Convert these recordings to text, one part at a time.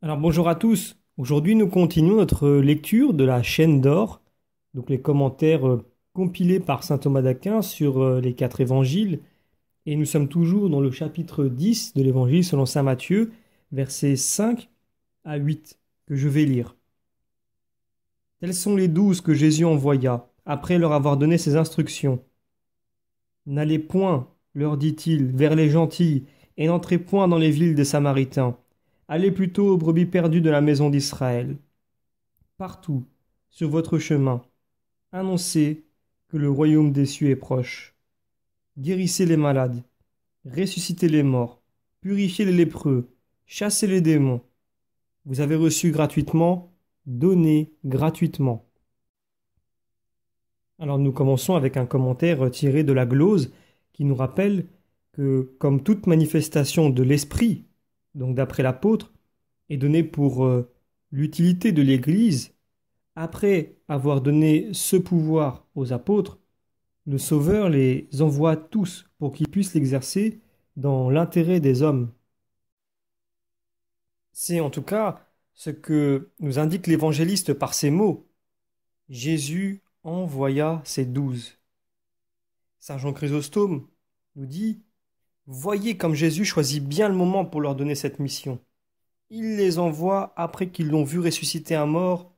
Alors bonjour à tous. Aujourd'hui, nous continuons notre lecture de la chaîne d'or, donc les commentaires euh, compilés par saint Thomas d'Aquin sur euh, les quatre évangiles. Et nous sommes toujours dans le chapitre 10 de l'évangile selon saint Matthieu, versets 5 à 8, que je vais lire. Tels sont les douze que Jésus envoya, après leur avoir donné ses instructions. N'allez point, leur dit-il, vers les gentils, et n'entrez point dans les villes des Samaritains allez plutôt aux brebis perdues de la maison d'Israël. Partout, sur votre chemin, annoncez que le royaume des cieux est proche. Guérissez les malades, ressuscitez les morts, purifiez les lépreux, chassez les démons. Vous avez reçu gratuitement, donnez gratuitement. Alors nous commençons avec un commentaire tiré de la glose qui nous rappelle que, comme toute manifestation de l'esprit, donc d'après l'apôtre, est donné pour euh, l'utilité de l'Église, après avoir donné ce pouvoir aux apôtres, le Sauveur les envoie tous pour qu'ils puissent l'exercer dans l'intérêt des hommes. C'est en tout cas ce que nous indique l'évangéliste par ces mots. Jésus envoya ses douze. Saint Jean Chrysostome nous dit Voyez comme Jésus choisit bien le moment pour leur donner cette mission. Il les envoie après qu'ils l'ont vu ressusciter un mort,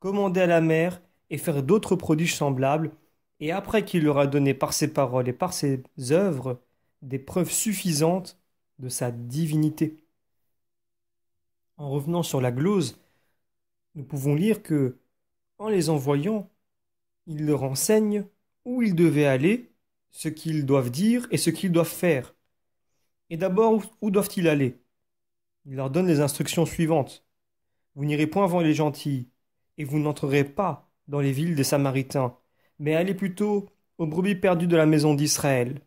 commander à la mer et faire d'autres prodiges semblables, et après qu'il leur a donné par ses paroles et par ses œuvres des preuves suffisantes de sa divinité. En revenant sur la glose, nous pouvons lire que, en les envoyant, il leur enseigne où ils devaient aller, ce qu'ils doivent dire et ce qu'ils doivent faire. Et d'abord, où doivent-ils aller Il leur donne les instructions suivantes. Vous n'irez point avant les gentils, et vous n'entrerez pas dans les villes des Samaritains, mais allez plutôt aux brebis perdues de la maison d'Israël.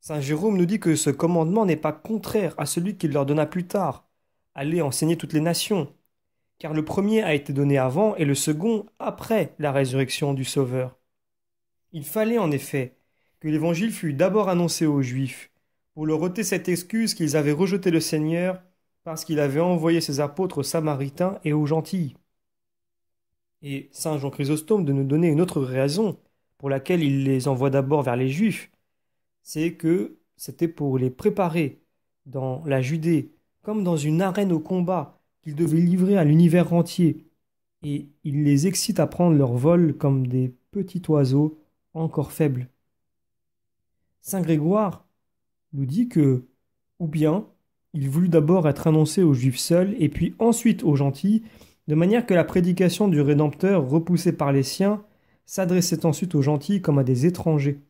Saint Jérôme nous dit que ce commandement n'est pas contraire à celui qu'il leur donna plus tard, aller enseigner toutes les nations, car le premier a été donné avant et le second après la résurrection du Sauveur. Il fallait en effet que l'Évangile fût d'abord annoncé aux Juifs, pour leur ôter cette excuse qu'ils avaient rejeté le Seigneur parce qu'il avait envoyé ses apôtres aux Samaritains et aux Gentils. Et Saint Jean Chrysostome de nous donner une autre raison pour laquelle il les envoie d'abord vers les Juifs, c'est que c'était pour les préparer dans la Judée, comme dans une arène au combat qu'ils devaient livrer à l'univers entier, et il les excite à prendre leur vol comme des petits oiseaux encore faibles. Saint Grégoire, nous dit que, ou bien, il voulut d'abord être annoncé aux Juifs seuls, et puis ensuite aux gentils, de manière que la prédication du Rédempteur, repoussée par les siens, s'adressait ensuite aux gentils comme à des étrangers.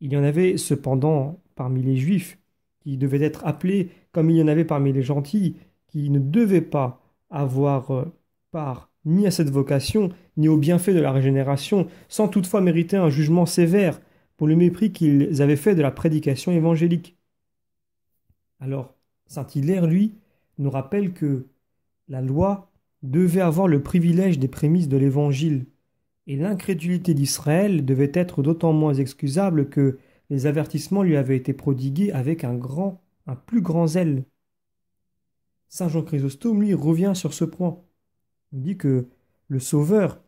Il y en avait cependant parmi les Juifs qui devaient être appelés, comme il y en avait parmi les gentils, qui ne devaient pas avoir euh, part ni à cette vocation, ni au bienfait de la régénération, sans toutefois mériter un jugement sévère, pour le mépris qu'ils avaient fait de la prédication évangélique. Alors, Saint Hilaire, lui, nous rappelle que la loi devait avoir le privilège des prémices de l'Évangile, et l'incrédulité d'Israël devait être d'autant moins excusable que les avertissements lui avaient été prodigués avec un grand, un plus grand zèle. Saint Jean Chrysostome, lui, revient sur ce point. Il dit que le Sauveur,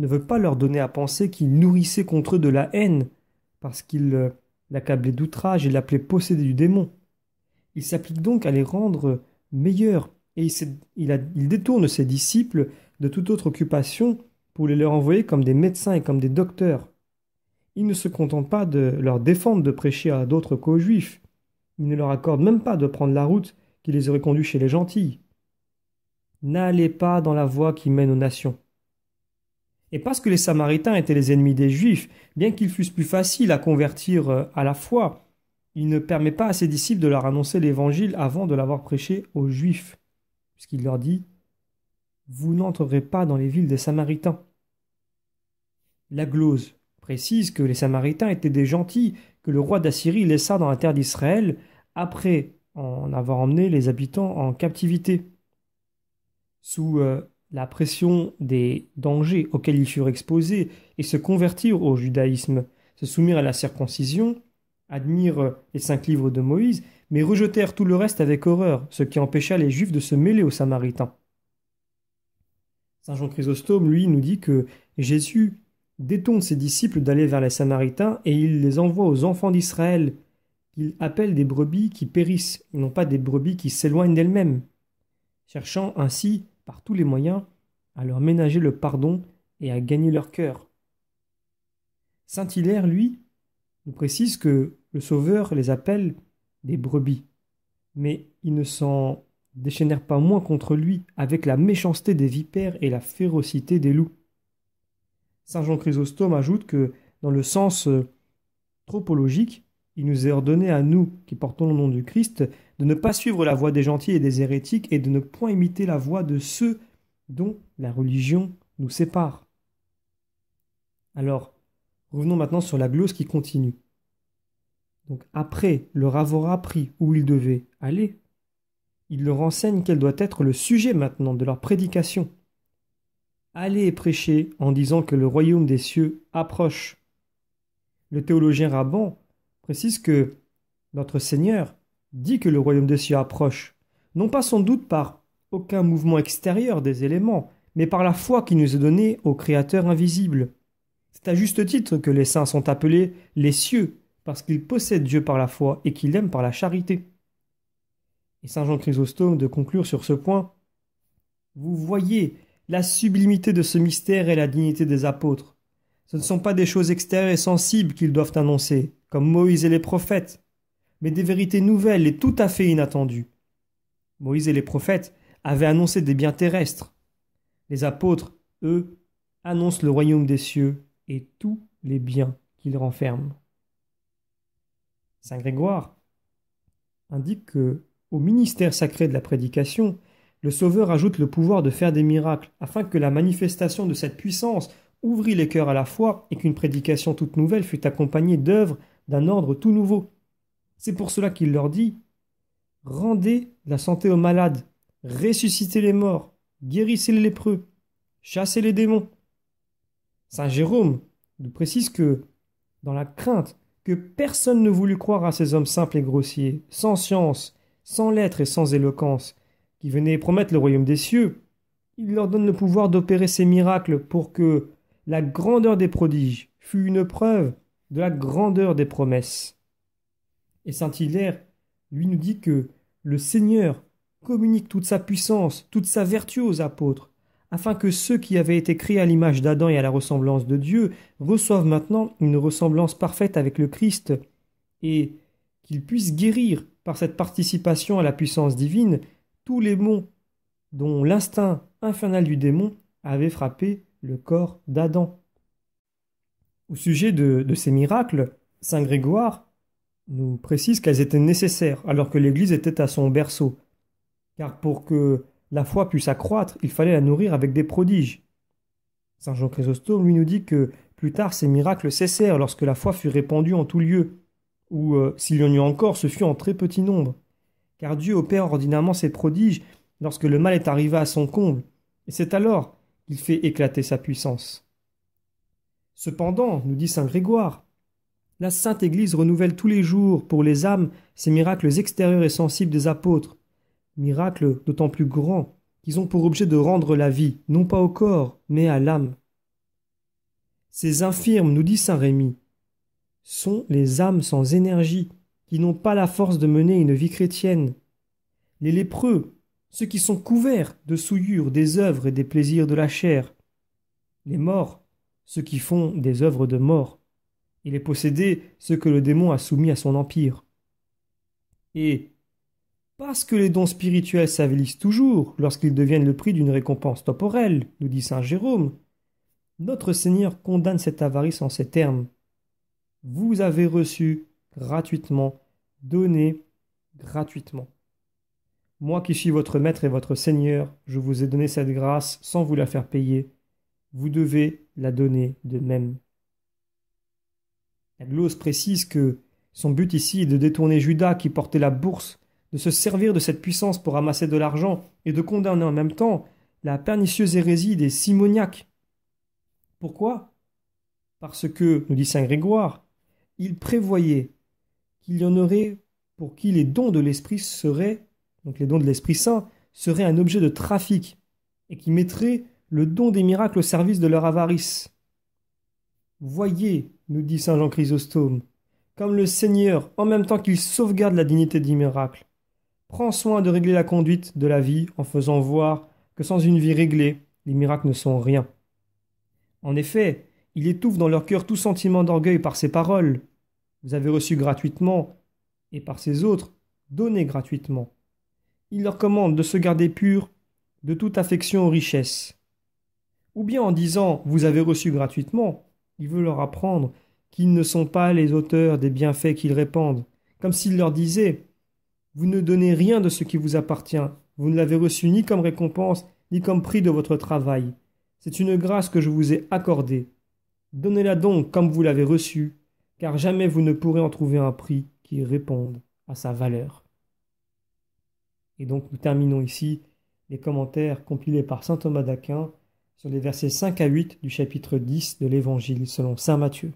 ne veut pas leur donner à penser qu'il nourrissait contre eux de la haine, parce qu'il euh, l'accablait d'outrage et l'appelait possédé du démon. Il s'applique donc à les rendre meilleurs, et il, il détourne ses disciples de toute autre occupation pour les leur envoyer comme des médecins et comme des docteurs. Il ne se contente pas de leur défendre de prêcher à d'autres qu'aux juifs. Il ne leur accorde même pas de prendre la route qui les aurait conduits chez les gentils. N'allez pas dans la voie qui mène aux nations. Et parce que les Samaritains étaient les ennemis des Juifs, bien qu'ils fussent plus faciles à convertir euh, à la foi, il ne permet pas à ses disciples de leur annoncer l'Évangile avant de l'avoir prêché aux Juifs, puisqu'il leur dit Vous n'entrerez pas dans les villes des Samaritains. La glose précise que les Samaritains étaient des gentils que le roi d'Assyrie laissa dans la terre d'Israël après en avoir emmené les habitants en captivité. Sous euh, la pression des dangers auxquels ils furent exposés et se convertir au judaïsme, se soumirent à la circoncision, admirent les cinq livres de Moïse, mais rejetèrent tout le reste avec horreur, ce qui empêcha les Juifs de se mêler aux Samaritains. Saint Jean Chrysostome, lui, nous dit que Jésus détourne ses disciples d'aller vers les Samaritains et il les envoie aux enfants d'Israël, Il appelle des brebis qui périssent, et non pas des brebis qui s'éloignent d'elles-mêmes, cherchant ainsi par tous les moyens, à leur ménager le pardon et à gagner leur cœur. Saint Hilaire, lui, nous précise que le Sauveur les appelle des brebis, mais ils ne s'en déchaînèrent pas moins contre lui avec la méchanceté des vipères et la férocité des loups. Saint Jean Chrysostome ajoute que, dans le sens euh, tropologique, il nous est ordonné à nous, qui portons le nom du Christ, de ne pas suivre la voie des gentils et des hérétiques et de ne point imiter la voie de ceux dont la religion nous sépare. Alors, revenons maintenant sur la glose qui continue. Donc, après leur avoir appris où ils devaient aller, il leur enseigne quel doit être le sujet maintenant de leur prédication. Allez et prêchez en disant que le royaume des cieux approche. Le théologien Raban précise que notre Seigneur dit que le royaume des cieux approche, non pas sans doute par aucun mouvement extérieur des éléments, mais par la foi qui nous est donnée au Créateur invisible. C'est à juste titre que les saints sont appelés les cieux, parce qu'ils possèdent Dieu par la foi et qu'ils l'aiment par la charité. Et saint Jean Chrysostome de conclure sur ce point Vous voyez la sublimité de ce mystère et la dignité des apôtres. Ce ne sont pas des choses extérieures et sensibles qu'ils doivent annoncer, comme Moïse et les prophètes, mais des vérités nouvelles et tout à fait inattendues. Moïse et les prophètes avaient annoncé des biens terrestres. Les apôtres, eux, annoncent le royaume des cieux et tous les biens qu'il renferme. Saint Grégoire indique que, au ministère sacré de la prédication, le Sauveur ajoute le pouvoir de faire des miracles, afin que la manifestation de cette puissance ouvrit les cœurs à la foi et qu'une prédication toute nouvelle fut accompagnée d'œuvres d'un ordre tout nouveau. C'est pour cela qu'il leur dit Rendez la santé aux malades, ressuscitez les morts, guérissez les lépreux, chassez les démons. Saint Jérôme nous précise que, dans la crainte que personne ne voulût croire à ces hommes simples et grossiers, sans science, sans lettres et sans éloquence, qui venaient promettre le royaume des cieux, il leur donne le pouvoir d'opérer ces miracles pour que, la grandeur des prodiges fut une preuve de la grandeur des promesses. Et Saint Hilaire, lui, nous dit que le Seigneur communique toute sa puissance, toute sa vertu aux apôtres, afin que ceux qui avaient été créés à l'image d'Adam et à la ressemblance de Dieu reçoivent maintenant une ressemblance parfaite avec le Christ, et qu'ils puissent guérir par cette participation à la puissance divine tous les maux dont l'instinct infernal du démon avait frappé le corps d'Adam. Au sujet de, ces miracles, Saint Grégoire nous précise qu'elles étaient nécessaires alors que l'Église était à son berceau, car pour que la foi puisse accroître, il fallait la nourrir avec des prodiges. Saint Jean Chrysostome lui nous dit que plus tard ces miracles cessèrent lorsque la foi fut répandue en tout lieu, ou euh, s'il y en eut encore, ce fut en très petit nombre, car Dieu opère ordinairement ses prodiges lorsque le mal est arrivé à son comble, et c'est alors il fait éclater sa puissance. Cependant, nous dit saint Grégoire, la Sainte Église renouvelle tous les jours pour les âmes ces miracles extérieurs et sensibles des apôtres, miracles d'autant plus grands qu'ils ont pour objet de rendre la vie, non pas au corps, mais à l'âme. Ces infirmes, nous dit saint Rémy, sont les âmes sans énergie, qui n'ont pas la force de mener une vie chrétienne. Les lépreux, ceux qui sont couverts de souillures des œuvres et des plaisirs de la chair, les morts, ceux qui font des œuvres de mort, et les possédés, ceux que le démon a soumis à son empire. Et, parce que les dons spirituels s'avilissent toujours lorsqu'ils deviennent le prix d'une récompense temporelle, nous dit saint Jérôme, notre Seigneur condamne cette avarice en ces termes. Vous avez reçu gratuitement, donné gratuitement. Moi qui suis votre maître et votre seigneur, je vous ai donné cette grâce sans vous la faire payer. Vous devez la donner de même. La glose précise que son but ici est de détourner Judas qui portait la bourse, de se servir de cette puissance pour amasser de l'argent et de condamner en même temps la pernicieuse hérésie des simoniaques. Pourquoi Parce que, nous dit saint Grégoire, il prévoyait qu'il y en aurait pour qui les dons de l'esprit seraient donc les dons de l'Esprit Saint, seraient un objet de trafic et qui mettraient le don des miracles au service de leur avarice. Voyez, nous dit saint Jean Chrysostome, comme le Seigneur, en même temps qu'il sauvegarde la dignité des miracles, prend soin de régler la conduite de la vie en faisant voir que sans une vie réglée, les miracles ne sont rien. En effet, il étouffe dans leur cœur tout sentiment d'orgueil par ses paroles. Vous avez reçu gratuitement, et par ses autres, donné gratuitement il leur commande de se garder pur de toute affection aux richesses. Ou bien en disant Vous avez reçu gratuitement, il veut leur apprendre qu'ils ne sont pas les auteurs des bienfaits qu'ils répandent, comme s'il leur disait Vous ne donnez rien de ce qui vous appartient, vous ne l'avez reçu ni comme récompense, ni comme prix de votre travail. C'est une grâce que je vous ai accordée. Donnez-la donc comme vous l'avez reçue, car jamais vous ne pourrez en trouver un prix qui réponde à sa valeur. Et donc nous terminons ici les commentaires compilés par saint Thomas d'Aquin sur les versets 5 à 8 du chapitre 10 de l'Évangile selon saint Matthieu.